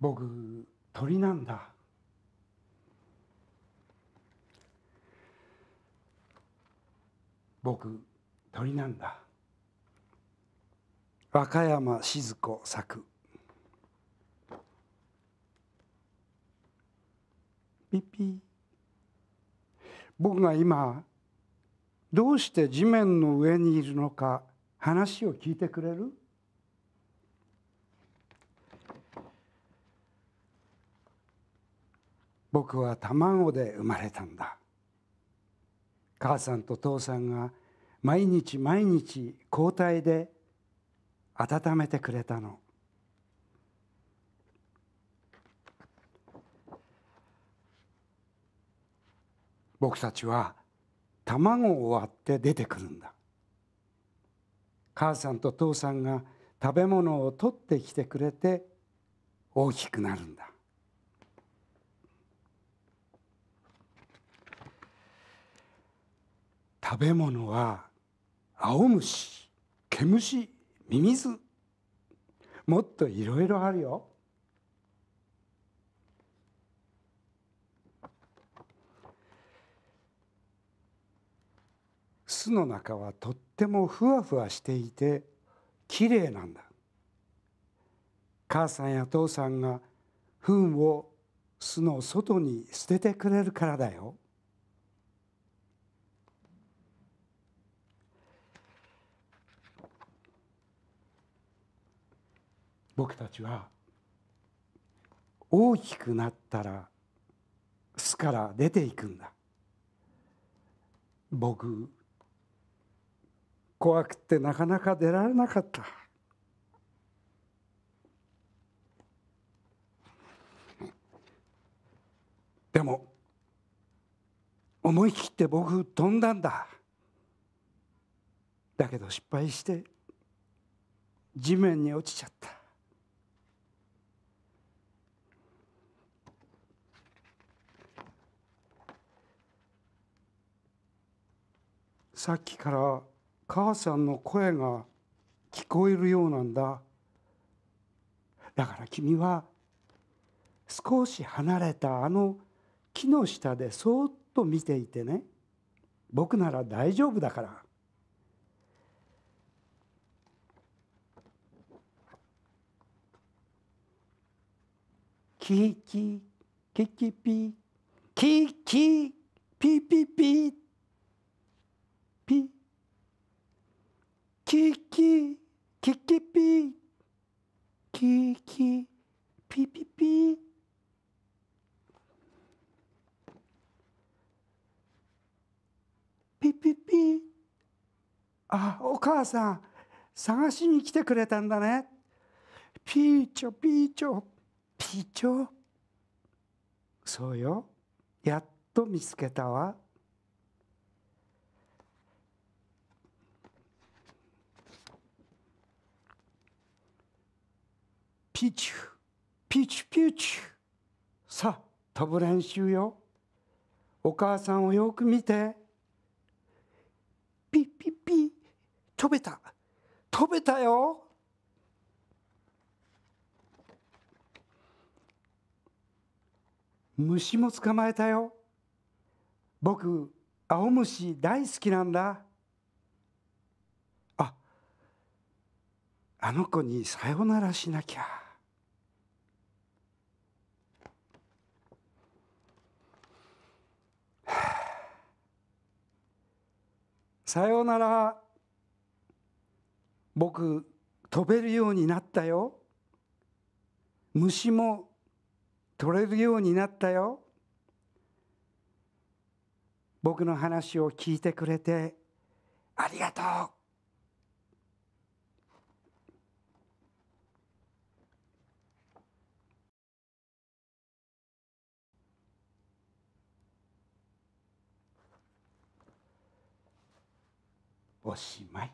僕鳥なんだ僕鳥なんだ和歌山静子作ピピ僕が今どうして地面の上にいるのか話を聞いてくれる僕は卵で生まれたんだ母さんと父さんが毎日毎日交代で温めてくれたの僕たちは卵を割って出てくるんだ母さんと父さんが食べ物を取ってきてくれて大きくなるんだ食べ物は青虫毛虫ミミズもっといろいろあるよ。巣の中はとってもふわふわしていてきれいなんだ母さんや父さんが糞を巣の外に捨ててくれるからだよ。僕たちは大きくなったら巣から出ていくんだ僕怖くてなかなか出られなかったでも思い切って僕飛んだんだだけど失敗して地面に落ちちゃったさっきから母さんの声が聞こえるようなんだだから君は少し離れたあの木の下でそっと見ていてね僕なら大丈夫だからキキキキピキキピピピピキキキキピキキピピピピピピあお母さん探しに来てくれたんだねピーチョピーチョピーチョそうよやっと見つけたわ。ピチュピチュピチュさあ飛ぶ練習よお母さんをよく見てピピピ飛べた飛べたよ虫も捕まえたよ僕青虫大好きなんだああの子にさよならしなきゃ。さようなら僕飛べるようになったよ虫も取れるようになったよ僕の話を聞いてくれてありがとうおしまい。